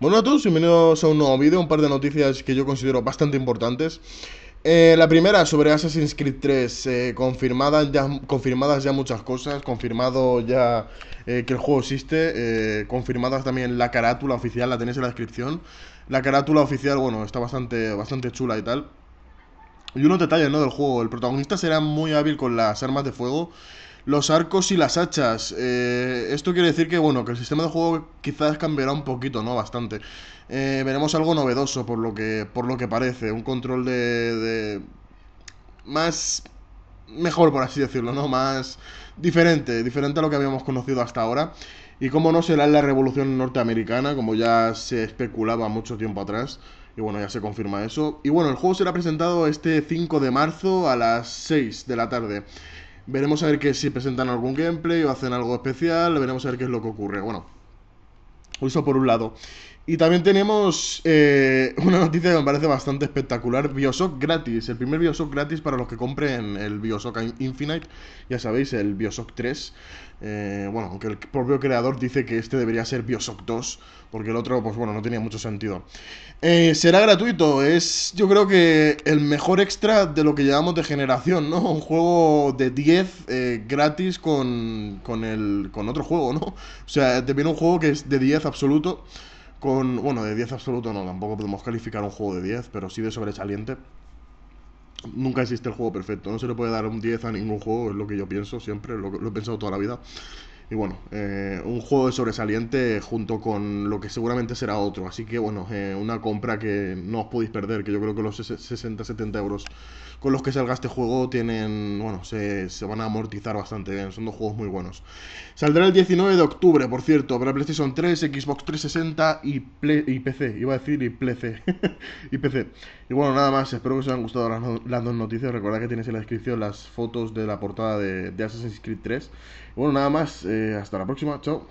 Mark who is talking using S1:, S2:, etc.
S1: Bueno a todos, bienvenidos a un nuevo vídeo, un par de noticias que yo considero bastante importantes. Eh, la primera sobre Assassin's Creed 3, eh, confirmadas, ya, confirmadas ya muchas cosas, confirmado ya eh, que el juego existe, confirmadas también la carátula oficial, la tenéis en la descripción. La carátula oficial, bueno, está bastante, bastante chula y tal. Y unos detalles, ¿no? Del juego, el protagonista será muy hábil con las armas de fuego los arcos y las hachas. Eh, esto quiere decir que, bueno, que el sistema de juego quizás cambiará un poquito, ¿no? Bastante. Eh, veremos algo novedoso por lo que, por lo que parece. Un control de, Más... Mejor, por así decirlo, ¿no? Más diferente, diferente a lo que habíamos conocido hasta ahora. Y como no será la revolución norteamericana, como ya se especulaba mucho tiempo atrás. Y bueno, ya se confirma eso. Y bueno, el juego será presentado este 5 de marzo a las 6 de la tarde. Veremos a ver que si presentan algún gameplay o hacen algo especial, veremos a ver qué es lo que ocurre. Bueno, eso por un lado. Y también tenemos eh, una noticia que me parece bastante espectacular, Bioshock gratis, el primer Bioshock gratis para los que compren el Bioshock Infinite, ya sabéis, el Bioshock 3. Eh, bueno, aunque el propio creador dice que este debería ser Bioshock 2, porque el otro, pues bueno, no tenía mucho sentido. Eh, será gratuito, es yo creo que el mejor extra de lo que llevamos de generación, ¿no? Un juego de 10 gratis con, con, el, con otro juego, ¿no? O sea, te viene un juego que es de 10 absoluto con, bueno, de 10 absoluto no, tampoco podemos calificar un juego de 10, pero sí de sobresaliente. Nunca existe el juego perfecto, no se le puede dar un 10 a ningún juego, es lo que yo pienso siempre, lo he pensado toda la vida. Y bueno, eh, un juego de sobresaliente junto con lo que seguramente será otro. Así que bueno, eh, una compra que no os podéis perder, que yo creo que los 60-70 euros con los que salga este juego tienen, bueno, se, se, van a amortizar bastante bien. Son dos juegos muy buenos. Saldrá el 19 de octubre, por cierto, para PlayStation 3, Xbox 360 y, y PC. Iba a decir y y PC. Y bueno, nada más, espero que os hayan gustado las, dos noticias. recuerda que tienes en la descripción las fotos de la portada de, Assassin's Creed 3. Y bueno, nada más, eh, hasta la próxima, chao.